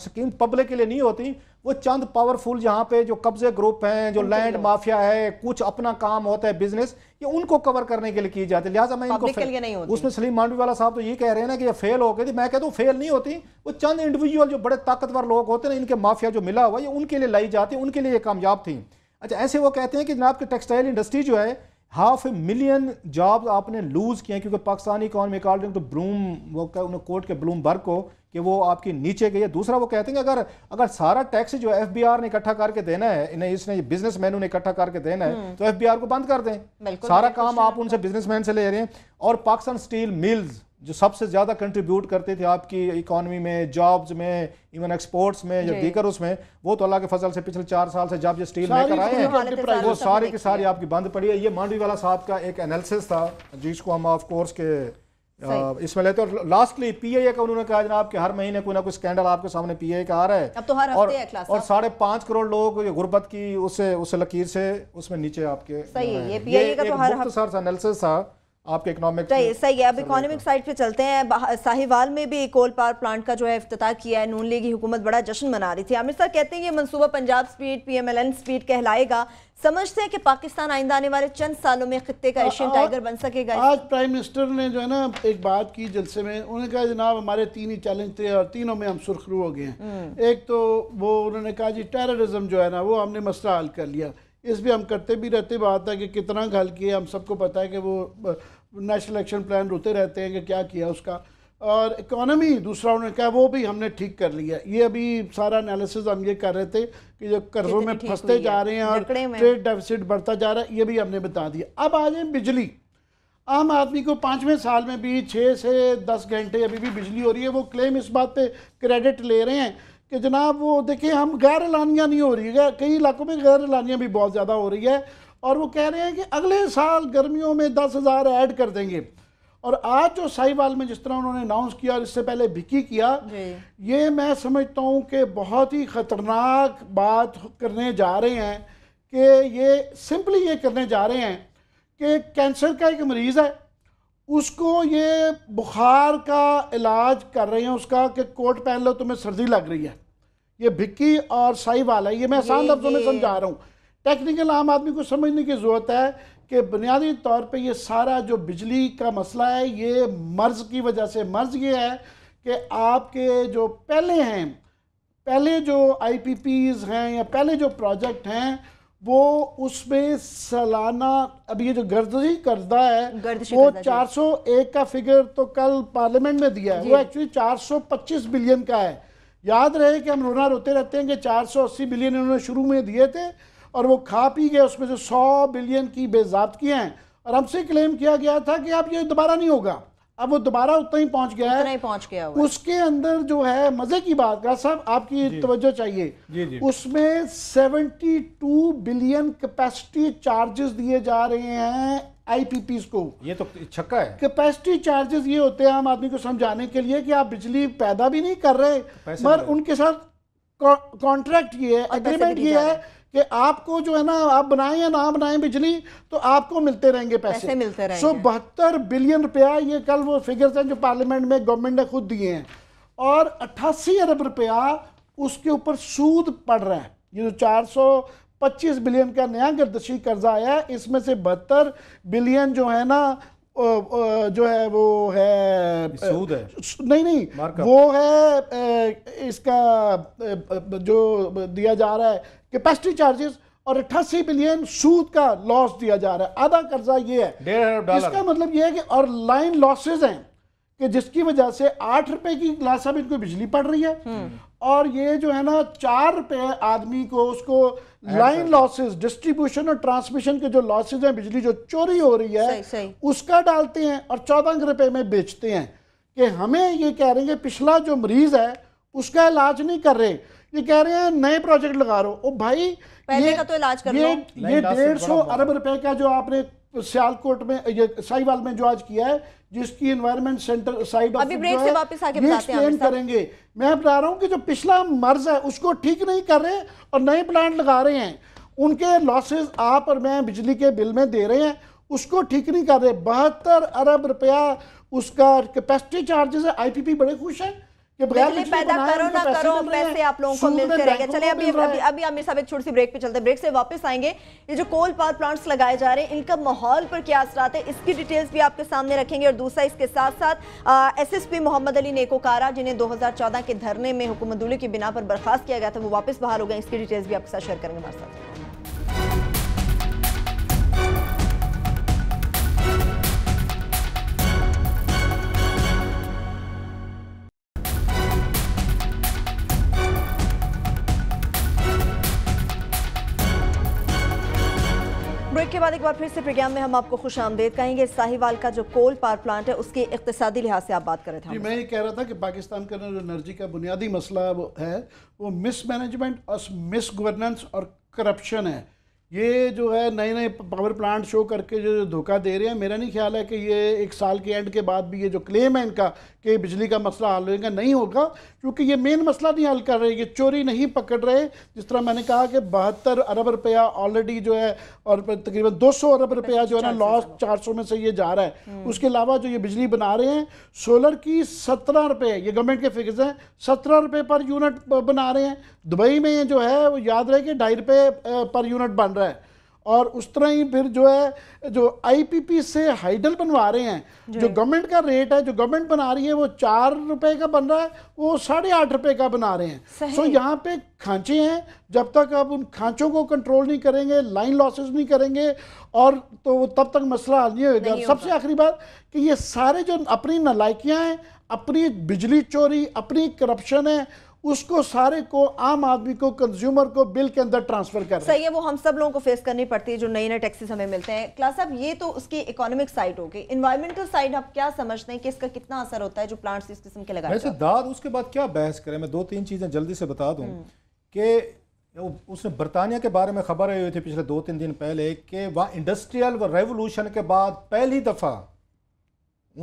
स्कीम पब्लिक के लिए नहीं होती वो चंद पावरफुल यहाँ पे जो कब्जे ग्रुप हैं जो लैंड माफिया है कुछ अपना काम होता है बिजनेस ये उनको कवर करने के लिए की जाती है लिहाजा मैं इनको के लिए नहीं होती। उसमें सलीम मांडवी वाला साहब तो ये कह रहे हैं ना कि ये फेल हो गई थी मैं कहता हूँ फेल नहीं होती वो चंद इंडिविजुअल जो बड़े ताकतवर लोग होते हैं ना इनके माफिया जो मिला हुआ ये उनके लिए लाई जाती है उनके लिए ये कामयाब थी अच्छा ऐसे वो कहते हैं कि जनाब की टेक्सटाइल इंडस्ट्री जो है हाफ ए मिलियन जॉब आपने लूज़ किए क्योंकि पाकिस्तानी इकॉनमी अकॉर्डिंग टू ब्लूम वो कोर्ट के ब्लूमबर्ग को कि वो आपकी नीचे गई है दूसरा वो कहते हैं अगर अगर सारा टैक्स जो एफ ने इकट्ठा करके देना है इन्हें इसने बिजनेस ने इकट्ठा करके देना है हम्म। तो एफ को बंद कर दें सारा काम आप उनसे बिजनेसमैन से ले रहे हैं और पाकिस्तान स्टील मिल्स जो सबसे ज़्यादा कंट्रीब्यूट करते थे आपकी इकॉनमी में जॉब्स में इवन एक्सपोर्ट्स में या दीकर उसमें वो तो अल्लाह के फसल से पिछले चार साल से जब ये स्टील मेकर आए हैं वो सारी की सारी आपकी बंद पड़ी है ये मांडवी वाला साहब का एक एनालिसिस था जिसको हम ऑफ कोर्स के इसमें लेते और लास्टली पीआईए का उन्होंने कहा जनाब कि हर महीने कोई ना कोई स्कैंडल आपके सामने पीआईए का आ रहा है अब तो हर और, है क्लास और साढ़े पांच करोड़ लोग गुर्बत की उससे उस लकीर से उसमें नीचे आपके सही है ये का तो हर एनालिसिस था आपके इकोनॉमिक सही है अब इकोनॉमिक साइड पे चलते हैं साहिवाल में भी कोल पावर प्लांट का जो है अफ्ताह किया है नून लीग की हुकूमत बड़ा जश्न मना रही थी आमिर सर कहते हैं ये मंसूबा पंजाब स्पीड पीएमएलएन स्पीड कहलाएगा समझते हैं कि पाकिस्तान आइंदा आने वाले चंद सालों में खत्े का एशियन टाइगर बन सकेगा आज प्राइम मिनिस्टर ने जो है ना एक बात की जलसे में उन्होंने कहा जनाब हमारे तीन ही चैलेंज थे और तीनों में हम सुरखरू हो गए हैं हम्म। एक तो वो उन्होंने कहा जी टेररिज्म जो है ना वो हमने मसला हल कर लिया इस भी हम करते भी रहते बात है कि कितना हल किए हम सबको पता है कि वो नेशनल एक्शन प्लान रोते रहते हैं कि क्या किया उसका और इकोनॉमी दूसरा उन्होंने कहा वो भी हमने ठीक कर लिया ये अभी सारा एनालिसिस हम ये कर रहे थे कि जो कर्जों में फंसते जा रहे हैं और ट्रेड डेफिसिट बढ़ता जा रहा है ये भी हमने बता दिया अब आ जाए बिजली आम आदमी को पाँचवें साल में भी छः से दस घंटे अभी भी बिजली हो रही है वो क्लेम इस बात पर क्रेडिट ले रहे हैं कि जनाब वो देखिए हम गैर एलानियाँ नहीं हो रही है कई इलाकों में गैर एलानियाँ भी बहुत ज़्यादा हो रही है और वो कह रहे हैं कि अगले साल गर्मियों में दस हज़ार ऐड कर देंगे और आज जो साहिवाल में जिस तरह उन्होंने अनाउंस किया और इससे पहले भिकी किया ये मैं समझता हूँ कि बहुत ही ख़तरनाक बात करने जा रहे हैं कि ये सिंपली ये करने जा रहे हैं कि कैंसर का एक मरीज़ है उसको ये बुखार का इलाज कर रहे हैं उसका कि कोट पहन लो तुम्हें सर्दी लग रही है ये भिक्की और साहिवाल है ये मैं आसान लफ्ज़ों में समझा रहा हूँ टेक्निकल आम आदमी को समझने की ज़रूरत है कि बुनियादी तौर पे ये सारा जो बिजली का मसला है ये मर्ज़ की वजह से मर्ज़ ये है कि आपके जो पहले हैं पहले जो आईपीपीज़ हैं या पहले जो प्रोजेक्ट हैं वो उसमें सालाना अब ये जो गर्दी करदा है वो 401 का फिगर तो कल पार्लियामेंट में दिया है वो एक्चुअली 425 बिलियन का है याद रहे कि हम रोना रोते रहते हैं कि 480 बिलियन इन्होंने शुरू में दिए थे और वो खा पी गए उसमें से सौ बिलियन की बेजाबतियाँ हैं और हमसे क्लेम किया गया था कि आप ये दोबारा नहीं होगा अब वो दोबारा उतना ही पहुंच गया है पहुंच गया हुआ उसके अंदर जो है मजे की बात का साहब आपकी तवज्जो चाहिए जी जी। उसमें 72 बिलियन कैपेसिटी चार्जेस दिए जा रहे हैं आईपीपीस को ये तो छक्का है कैपेसिटी चार्जेस ये होते हैं आम आदमी को समझाने के लिए कि आप बिजली पैदा भी नहीं कर रहे मगर उनके साथ कॉन्ट्रैक्ट ये है एग्रीमेंट ये है कि आपको जो है ना आप बनाए या ना बनाए बिजली तो आपको मिलते रहेंगे पैसे, पैसे मिलते रहेंगे सो so, बहत्तर बिलियन रुपया ये कल वो फिगर्स हैं जो पार्लियामेंट में गवर्नमेंट ने खुद दिए हैं और अट्ठासी अरब रुपया उसके ऊपर सूद पड़ रहा है ये जो चार सौ पच्चीस बिलियन का नया गर्दशी कर्जा आया है इसमें से बहत्तर बिलियन जो है ना ओ, ओ, जो है वो है सूद है नहीं नहीं वो है इसका जो दिया जा रहा है कैपेसिटी चार्जेस और अट्ठासी बिलियन सूद का लॉस दिया जा रहा है आधा कर्जा ये है इसका मतलब ये है कि और लाइन लॉसेज हैं कि जिसकी वजह से आठ रुपए की गिलास में इनको बिजली पड़ रही है हम्म। और ये जो है ना चार रुपए आदमी को उसको लाइन लॉसेस डिस्ट्रीब्यूशन और ट्रांसमिशन के जो लॉसेज हैं बिजली जो चोरी हो रही है सही, सही। उसका डालते हैं और चौदह रुपए में बेचते हैं कि हमें ये कह रहे हैं कि पिछला जो मरीज है उसका इलाज नहीं कर रहे ये कह रहे हैं नए प्रोजेक्ट लगा रहे हो भाई पहले ये, का तो इलाज कर ये, ये डेढ़ सौ अरब रुपए का जो आपने सियालकोट में ये साहिवाल में जो आज किया है जिसकी environment centre side of break से वापस आके बताते हैं करेंगे मैं बता रहा हूँ कि जो पिछला मर्ज है उसको ठीक नहीं कर रहे और नए प्लांट लगा रहे हैं उनके लॉसेज आप और मैं बिजली के बिल में दे रहे हैं उसको ठीक नहीं कर रहे बहत्तर अरब रुपया उसका कैपेसिटी चार्जेस है आईपीपी बड़े खुश हैं लेकिन पैदा करो ना करो तो पैसे आप लोगों को मिलते रहेंगे चले अभी अभी अभी आमिर साहब एक छोटी सी ब्रेक पे चलते ब्रेक से वापस आएंगे ये जो कोल पावर प्लांट्स लगाए जा रहे हैं इनका माहौल पर क्या असरात है इसकी डिटेल्स भी आपके सामने रखेंगे और दूसरा इसके साथ साथ S S P Mohammad Ali नेकोकारा जिन्हें दो हजार चौदह के धरने में हुकूमत की बिना पर बर्खास्त किया गया था वो वापस बाहर हो गए इसकी डिटेल्स भी आपके साथ शेयर करेंगे हमारे साथ बाद एक बार फिर से प्रोग्राम में हम आपको खुश आमदेद कहेंगे साहिवाल का जो कोल पावर प्लांट है उसके इकतदी लिहाज से आप बात कर रहे थे मैं ये कह रहा था कि पाकिस्तान का जो एनर्जी का बुनियादी मसला है वो मिसमैनेजमेंट और मिस गवर्नेंस और करप्शन है ये जो है नए नए पावर प्लांट शो करके जो धोखा दे रहे हैं मेरा नहीं ख्याल है कि ये एक साल के एंड के बाद भी ये जो क्लेम है इनका कि बिजली का मसला हल होगा नहीं होगा क्योंकि ये मेन मसला नहीं हल कर रहे ये चोरी नहीं पकड़ रहे जिस तरह मैंने कहा कि बहत्तर अरब रुपया ऑलरेडी जो है और तकरीबन 200 अरब रुपया जो है ना लॉस 400 में से ये जा रहा है हम्म। उसके अलावा जो ये बिजली बना रहे हैं सोलर की सत्रह रुपये ये गवर्नमेंट के फिक्स हैं सत्रह रुपये पर यूनिट बना रहे हैं दुबई में जो है वो याद रहे कि ढाई रुपये पर यूनिट बन रहा है और उस तरह ही फिर जो है जो आईपीपी से हाइडल बनवा रहे हैं जो गवर्नमेंट का रेट है जो गवर्नमेंट बना रही है वो चार रुपए का बन रहा है वो साढ़े आठ रुपए का बना रहे हैं सो so, यहाँ पे खांचे हैं जब तक आप उन खांचों को कंट्रोल नहीं करेंगे लाइन लॉसेस नहीं करेंगे और तो तब तक मसला हल नहीं होगा सबसे आखिरी बात कि ये सारे जो अपनी नलायकियाँ हैं अपनी बिजली चोरी अपनी करप्शन है उसको सारे को आम आदमी को कंज्यूमर को बिल के अंदर ट्रांसफर कर सही है वो हम सब लोगों को फेस करनी पड़ती है जो नए नए टैक्सेस हमें मिलते हैं क्लास साहब ये तो उसकी इकोनॉमिक साइड हो गई इन्वायरमेंटल साइड आप क्या समझते हैं कि इसका कितना असर होता है जो प्लांट्स इस किस्म के लगाए वैसे दाद उसके बाद क्या बहस करें मैं दो तीन चीज़ें जल्दी से बता दूँ हम्म। कि उसने बरतानिया के बारे में खबर आई हुई थी पिछले दो तीन दिन पहले कि वहाँ इंडस्ट्रियल व रेवोल्यूशन के बाद पहली दफ़ा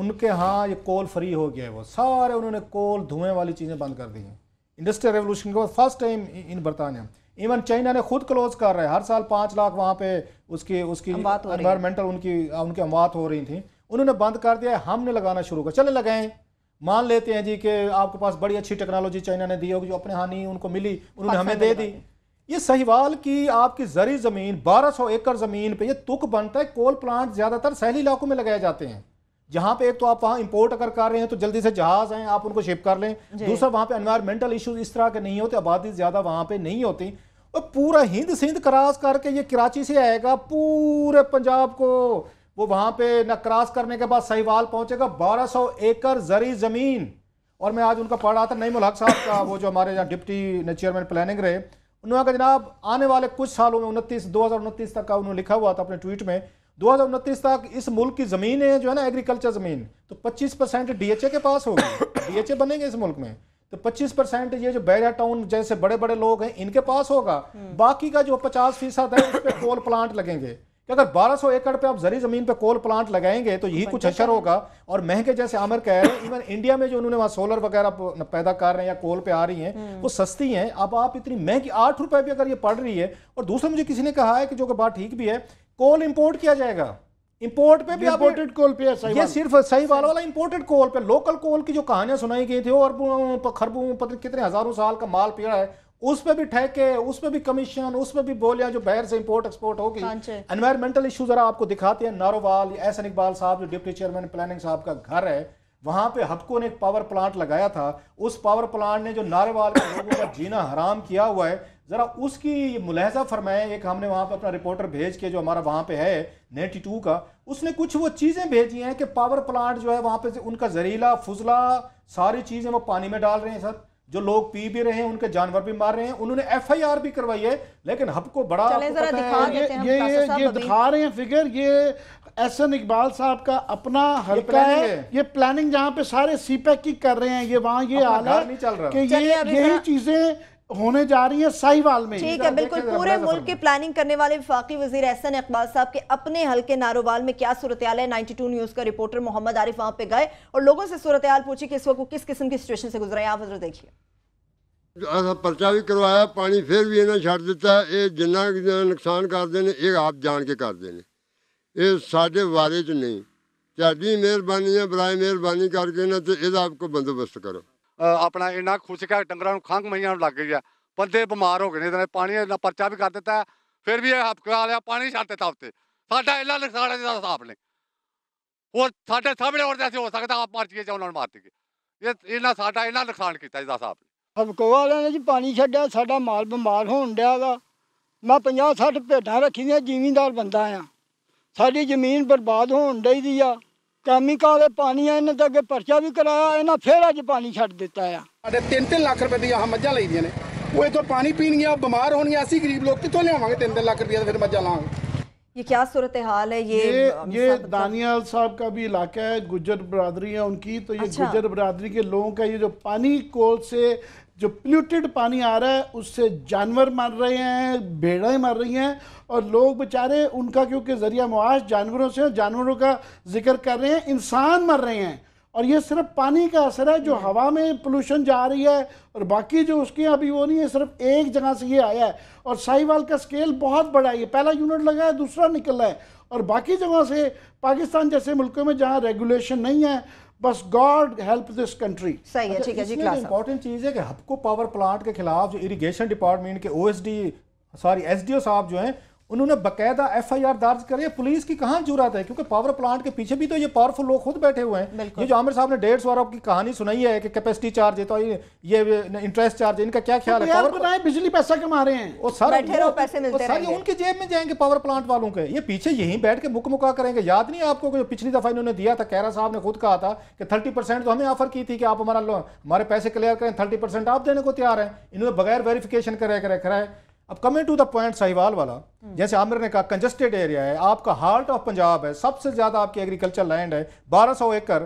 उनके यहाँ ये कोल फ्री हो गया है वो सारे उन्होंने कोल धुएं वाली चीज़ें बंद कर दी हैं इंडस्ट्रियल रेवोल्यूशन के बाद फर्स्ट टाइम इन बरतानिया इवन चाइना ने खुद क्लोज कर रहा है हर साल पाँच लाख वहाँ पे उसकी उसकी इन्वायरमेंटल उनकी उनकी अमवात हो रही थी उन्होंने बंद कर दिया हमने लगाना शुरू कर चले लगाएं मान लेते हैं जी कि आपके पास बड़ी अच्छी टेक्नोलॉजी चाइना ने दी होगी जो अपने हानि उनको मिली उन्होंने हमें दे दी ये सहीवाल की आपकी जरी ज़मीन बारह एकड़ ज़मीन पर यह तुक बनता है कोल प्लांट ज़्यादातर सहली इलाकों में लगाए जाते हैं जहां पे एक तो आप वहां इंपोर्ट अगर कर रहे हैं तो जल्दी से जहाज आए आप उनको शिप कर लें दूसरा वहां पे एनवायरमेंटल इश्यूज इस तरह के नहीं होते आबादी ज्यादा वहां पे नहीं होती और पूरा हिंद सिंध क्रॉस करके ये कराची से आएगा पूरे पंजाब को वो वहां पे न क्रॉस करने के बाद सहीवाल पहुंचेगा सौ एकड़ जरी जमीन और मैं आज उनका पढ़ रहा था नईम हक साहब का वो जो हमारे यहाँ डिप्टी चेयरमैन प्लानिंग रहे उन्होंने कहा जनाब आने वाले कुछ सालों में उनतीस दो तक का उन्होंने लिखा हुआ था अपने ट्वीट में दो हज़ार उनतीस तक इस मुल्क की ज़मीन है जो है ना एग्रीकल्चर ज़मीन तो पच्चीस परसेंट डी के पास होगी डी बनेंगे इस मुल्क में तो 25 परसेंट ये जो बैरा टाउन जैसे बड़े बड़े लोग हैं इनके पास होगा हम्म। बाकी का जो 50 फीसद है उस पर कोल प्लांट लगेंगे कि अगर 1200 एकड़ पे आप जरी जमीन पे कोल प्लांट लगाएंगे तो यही कुछ असर होगा और महंगे जैसे आमिर कह रहे हैं इवन इंडिया में जो उन्होंने वहाँ सोलर वगैरह पैदा कर रहे हैं या कोल पे आ रही हैं हम्म। वो सस्ती हैं अब आप इतनी महंगी आठ रुपए भी अगर ये पड़ रही है और दूसरा मुझे किसी ने कहा है कि जो कि बात ठीक भी है कोल इंपोर्ट किया जाएगा इंपोर्ट पे भी इंपोर्टेड कोल पे है ये सिर्फ सही वाला वाला इंपोर्टेड कोल पे लोकल कोल की जो कहानियां सुनाई गई थी और खरबों पत्र कितने हजारों साल का माल पेड़ा है उस पे भी ठेके उस पे भी कमीशन उस पे भी बोलियां जो बाहर से इंपोर्ट एक्सपोर्ट होगी एनवायरमेंटल हाँ इशू जरा आपको दिखाते हैं नारोवाल एस एन इकबाल साहब जो डिप्टी चेयरमैन प्लानिंग साहब का घर है वहां पे हबको ने एक पावर प्लांट लगाया था उस पावर प्लांट ने जो नारेवाल के लोगों का जीना हराम किया हुआ है ज़रा उसकी मुलाहजा फरमाए एक हमने वहाँ पर अपना रिपोर्टर भेज के जो हमारा वहाँ पे है नेटी टू का उसने कुछ वो चीज़ें भेजी हैं कि पावर प्लांट जो है वहाँ पे उनका जहरीला फजला सारी चीज़ें वो पानी में डाल रहे हैं सर जो लोग पी भी रहे हैं उनके जानवर भी मार रहे हैं उन्होंने एफ आई आर भी करवाई है लेकिन हमको बड़ा दिखा ये ये ये दिखा रहे हैं फिगर ये एहसन इकबाल साहब का अपना हल्का है ये प्लानिंग जहाँ पे सारे सीपैक की कर रहे हैं ये वहाँ ये आला चल कि ये यही चीजें होने जा रही है साहिवाल में ठीक है बिल्कुल पूरे मुल्क की प्लानिंग करने वाले विफाकी वजीर एहसन इकबाल साहब के अपने हल्के नारोवाल में क्या सूरत है 92 न्यूज का रिपोर्टर मोहम्मद आरिफ वहां पे गए और लोगों से सूरत पूछी कि इस वक्त किस किस्म की सिचुएशन से गुजर रहे आप देखिए परचा भी करवाया पानी फिर भी इन्हें छड़ दिता है ये जिन्ना नुकसान करते हैं ये आप जान के करते हैं ये साढ़े वारे च नहीं ਤੁਹਾਡੀ ਮਿਹਰਬਾਨੀ ਹੈ ਬਰਾਏ ਮਿਹਰਬਾਨੀ ਕਰਕੇ ਨਾ ਤੇ ਇਹਦਾ ਆਪਕੋ ਬੰਦੋਬਸਤ ਕਰੋ ਆਪਣਾ ਇੰਨਾ ਖੁਸ਼ਕਾ ਡੰਗਰਾਂ ਨੂੰ ਖੰਗ ਮਈਆਂ ਨੂੰ ਲੱਗ ਗਈ ਆ ਬੰਦੇ ਬਿਮਾਰ ਹੋ ਗਏ ਨੇ ਇਹਨਾਂ ਪਾਣੀ ਦਾ ਪਰਚਾ ਵੀ ਕਰ ਦਿੱਤਾ ਫਿਰ ਵੀ ਇਹ ਹੱਪਕਾ ਲਿਆ ਪਾਣੀ ਛੱਡ ਦਿੱਤਾ ਉੱਤੇ ਸਾਡਾ ਇੰਨਾ ਨੁਕਸਾਨ ਦਾ ਹਿਸਾਬ ਨੇ ਹੋਰ ਸਾਡੇ ਸਾਹਮਣੇ ਹੋਰ ਜੈਸੇ ਹੋ ਸਕਦਾ ਆਪ ਮਾਰ ਚੀਏ ਉਹਨਾਂ ਨੂੰ ਮਾਰ ਦਿੱਗੇ ਇਹ ਇਹਨਾਂ ਸਾਡਾ ਇਹਨਾਂ ਨੁਕਸਾਨ ਕੀਤਾ ਸਾਫ ਨੇ ਹਫਕਾ ਵਾਲਿਆਂ ਨੇ ਜੀ ਪਾਣੀ ਛੱਡਿਆ ਸਾਡਾ ਮਾਲ ਬਿਮਾਰ ਹੋਣ ਡਿਆ ਮੈਂ 50 60 ਭੇਡਾਂ ਰੱਖੀਆਂ ਜੀਵਿੰਦਾਰ ਬੰਦਾ ਆ ਸਾਡੀ ਜ਼ਮੀਨ ਬਰਬਾਦ ਹੋਣ ਡਈ ਦੀ ਆ ਕੈਮੀਕਲ ਦੇ ਪਾਣੀ ਆ ਇਹਨਾਂ ਦਾ ਅੱਗੇ ਪਰਚਾ ਵੀ ਕਰਾਇਆ ਇਹਨਾਂ ਫੇਰ ਅੱਜ ਪਾਣੀ ਛੱਡ ਦਿੱਤਾ ਆ ਸਾਡੇ 3-3 ਲੱਖ ਰੁਪਏ ਦੀ ਆਹ ਮੱਝਾਂ ਲਈਆਂ ਨੇ ਉਹ ਇਥੋਂ ਪਾਣੀ ਗਿਆ ਬਿਮਾਰ ਹੋਣੀ ਅਸੀਂ ਗਰੀਬ ਲੋਕ ਕਿੱਥੋਂ ਲਿਆਵਾਂਗੇ 3-3 ਲੱਖ ਰੁਪਏ ਦਾ ਫਿਰ ਮੱਝਾਂ ਲਾਵਾਂਗੇ ये क्या सूरत हाल है ये ये, ये दानियाल साहब का भी इलाका है गुजर बरदरी है उनकी तो ये अच्छा। गुजर बरदरी के लोगों का ये जो पानी कोल से जो पोल्यूटेड पानी आ रहा है उससे जानवर मर रहे हैं भेड़ें मर रही हैं और लोग बेचारे उनका क्योंकि ज़रिया मुआश जानवरों से जानवरों का जिक्र कर रहे हैं इंसान मर रहे हैं और ये सिर्फ पानी का असर है जो हम्म। हवा में पोल्यूशन जा रही है और बाकी जो उसके अभी वो नहीं है सिर्फ एक जगह से ये आया है और साहिवाल का स्केल बहुत बड़ा है ये पहला यूनिट लगा है दूसरा निकल रहा है और बाकी जगह से पाकिस्तान जैसे मुल्कों में जहाँ रेगुलेशन नहीं है बस गॉड हेल्प दिस कंट्री सही है अच्छा, ठीक है जी क्लास इंपॉर्टेंट चीज़ है कि हबको पावर प्लांट के खिलाफ जो इरीगेशन डिपार्टमेंट के ओ सॉरी एस साहब जो हैं उन्होंने बकायदा एफआईआर दर्ज करी है पुलिस की कहां जरूरत है क्योंकि पावर प्लांट के पीछे भी तो ये पावरफुल लोग खुद बैठे हुए हैं ये जो आमिर साहब ने डेढ़ सौ अरब की कहानी सुनाई है कि कैपेसिटी चार्ज है तो ये इंटरेस्ट चार्ज इनका क्या तो ख्याल है पावर बिजली पैसा कमा रहे हैं सर सर उनके जेब में जाएंगे पावर प्लांट वालों के ये पीछे यहीं बैठ के मुक मुका करेंगे याद नहीं आपको पिछली दफा इन्होंने दिया था कैरा साहब ने खुद कहा था कि थर्टी परसेंट तो हमें ऑफर की थी कि आप हमारा हमारे पैसे क्लियर करें थर्टी परसेंट आप देने को तैयार है इन्होंने बगैर वेरिफिकेशन कराए कराया अब coming to the point Sahiwal वाला जैसे आमिर ने कहा कंजस्टेड एरिया है आपका हार्ट ऑफ पंजाब है सबसे ज्यादा आपकी एग्रीकल्चर लैंड है 1200 एकड़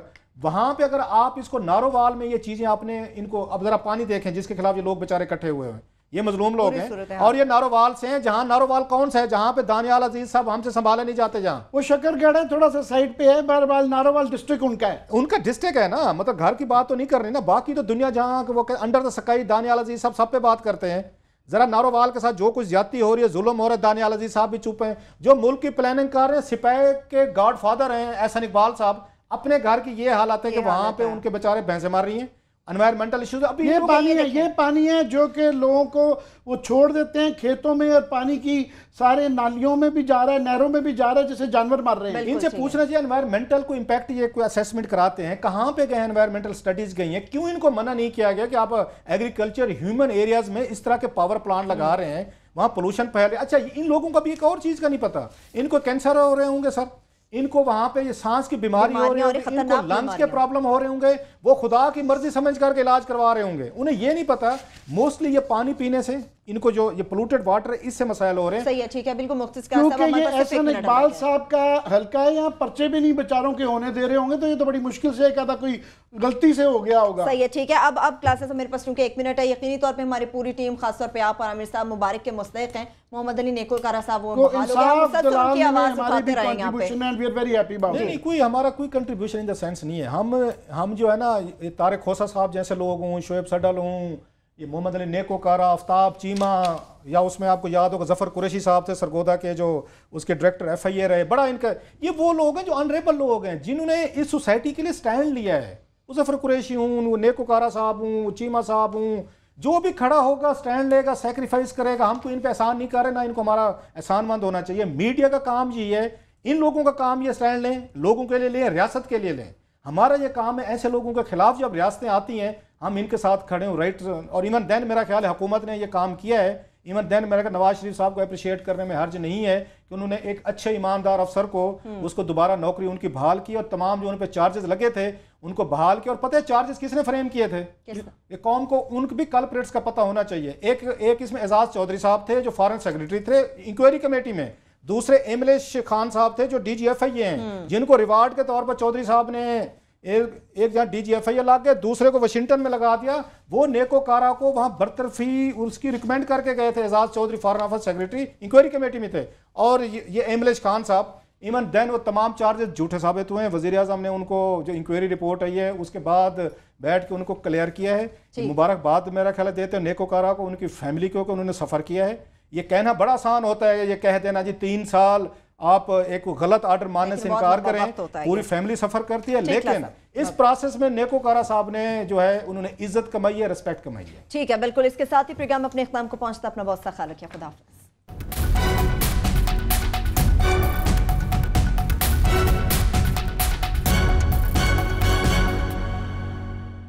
वहां पे अगर आप इसको नारोवाल में ये चीजें आपने इनको अब जरा पानी देखें जिसके खिलाफ ये लोग बेचारे इकट्ठे हुए हैं ये मजलूम लोग हैं हाँ। और ये नारोवाल से हैं जहां नारोवाल कौन सा है जहां पे दानियाल अजीज साहब हमसे संभाले नहीं जाते जहां वो शकरगढ़ है थोड़ा सा साइड पे है बहरहाल नारोवाल डिस्ट्रिक्ट उनका है उनका डिस्ट्रिक्ट है ना मतलब घर की बात तो नहीं कर रही ना बाकी तो दुनिया जहां वो अंडर द सकाई दानियाल अजीज साहब सब पे बात करते हैं जरा नारोवाल के साथ जो कुछ ज्यादा हो रही है जुलम हो रहा है दानियाल अजीज साहब भी चुप हैं जो मुल्क की प्लानिंग कर रहे हैं सिपाही के गॉड फादर हैं एहसन इकबाल साहब अपने घर की ये हालत है कि वहाँ पे उनके बेचारे भैंसे मार रही हैं एनवायरमेंटल इश्यूज अभी ये पानी है ये पानी है जो कि लोगों को वो छोड़ देते हैं खेतों में और पानी की सारे नालियों में भी जा रहा है नहरों में भी जा रहा है जैसे जानवर मर रहे हैं इनसे पूछना चाहिए एनवायरमेंटल को इम्पैक्ट ये कोई असेसमेंट कराते हैं कहाँ पे गए एनवायरमेंटल स्टडीज गई हैं क्यों इनको मना नहीं किया गया कि आप एग्रीकल्चर ह्यूमन एरियाज में इस तरह के पावर प्लांट लगा हम्म। रहे हैं वहाँ पोल्यूशन फैल रहा है अच्छा इन लोगों का भी एक और चीज़ का नहीं पता इनको कैंसर हो रहे होंगे सर इनको वहां पे ये सांस की बीमारी हो रही होगी इनको लंग्स के प्रॉब्लम हो रहे होंगे वो खुदा की मर्जी समझ करके इलाज करवा रहे होंगे उन्हें ये नहीं पता मोस्टली ये पानी पीने से इनको जो ये पोलूटेड वाटर है इससे मसायल हो रहे हैं सही है ठीक है बिल्कुल क्योंकि ये एहसन इकबाल साहब का हल्का है यहाँ पर्चे भी नहीं बेचारों के होने दे रहे होंगे तो ये तो बड़ी मुश्किल से कहता कोई गलती से हो गया होगा सही है ठीक है अब अब क्लासेस मेरे पास क्योंकि एक मिनट है यकीनी तौर पर हमारी पूरी टीम खासतौर पर आप और आमिर साहब मुबारक के मुस्तक हैं मोहम्मद अली नेकुलकारा साहब वो तो कोई हमारा कोई कंट्रीब्यूशन इन द नहीं है हम हम जो है ना तारक खोसा साहब जैसे लोग हूँ शोएब सडल हूँ ये मोहम्मद अली नेको कारा आफ्ताब चीमा या उसमें आपको याद होगा जफ़र कुरैशी साहब थे सरगोदा के जो उसके डायरेक्टर एफ आई ए रहे बड़ा इनका ये वो लोग हैं जो अनरेबल लोग हैं जिन्होंने इस सोसाइटी के लिए स्टैंड लिया है मुजफ़र कुरैशी हूँ नेको कारा साहब हूँ चीमा साहब हूँ जो भी खड़ा होगा स्टैंड लेगा सेक्रीफाइस करेगा हम तो इन पर एहसान नहीं कर रहे ना इनको हमारा एहसानमंद होना चाहिए मीडिया का काम ये है इन लोगों का काम ये स्टैंड लें लोगों के लिए लें रियासत के लिए लें हमारा ये काम है ऐसे लोगों के खिलाफ जब रियासतें आती हैं हम इनके साथ खड़े हूँ राइट और इवन देन मेरा ख्याल है हुकूमत ने यह काम किया है इवन देन मेरा नवाज शरीफ साहब को अप्रिशिएट करने में हर्ज नहीं है कि उन्होंने एक अच्छे ईमानदार अफसर को हम्म। उसको दोबारा नौकरी उनकी बहाल की और तमाम जो उन पर चार्जेस लगे थे उनको बहाल किया और पता है चार्जेस किसने फ्रेम किए थे कौम को उन भी कल्परेट्स का पता होना चाहिए एक एक इसमें एजाज चौधरी साहब थे जो फॉरन सेक्रेटरी थे इंक्वायरी कमेटी में दूसरे एम खान साहब थे जो डी जी एफ आई हैं हम्म। जिनको रिवार्ड के तौर पर चौधरी साहब ने एक एक जहाँ डी जी एफ आई लगा के दूसरे को वाशिंगटन में लगा दिया वो नेको कारा को वहाँ बरतरफी उसकी रिकमेंड करके गए थे Ejaz Chaudhry foreign office secretary inquiry committee में थे और ये, ये एमलेश खान साहब इवन देन वो तमाम चार्जेस झूठे साबित हुए हैं वजीर अजम ने उनको जो इंक्वायरी रिपोर्ट आई है उसके बाद बैठ के उनको क्लियर किया है मुबारकबाद मेरा ख्याल देते हैं नेकोकारा को उनकी फैमिली को उन्होंने सफ़र किया है ये कहना बड़ा आसान होता है ये कह देना जी तीन साल आप एक गलत आर्डर मानने से इनकार करें पूरी फैमिली सफर करती है लेकिन इस प्रोसेस में नेकोकारा साहब ने जो है उन्होंने इज्जत कमाई है रिस्पेक्ट कमाई है ठीक है बिल्कुल इसके साथ ही प्रोग्राम अपने इकदाम को पहुंचता अपना बहुत सा ख्याल रखिए खुदा